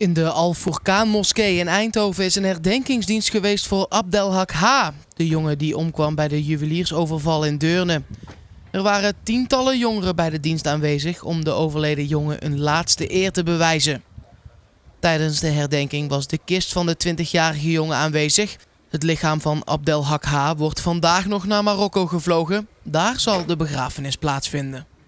In de Al-Furqaan-moskee in Eindhoven is een herdenkingsdienst geweest voor Abdelhak H., de jongen die omkwam bij de juweliersoverval in Deurne. Er waren tientallen jongeren bij de dienst aanwezig om de overleden jongen een laatste eer te bewijzen. Tijdens de herdenking was de kist van de 20-jarige jongen aanwezig. Het lichaam van Abdelhak H. wordt vandaag nog naar Marokko gevlogen. Daar zal de begrafenis plaatsvinden.